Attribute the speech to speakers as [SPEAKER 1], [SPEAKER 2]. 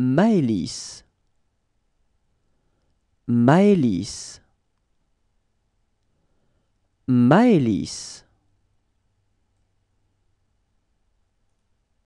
[SPEAKER 1] Maëlys. Maëlys. Maëlys.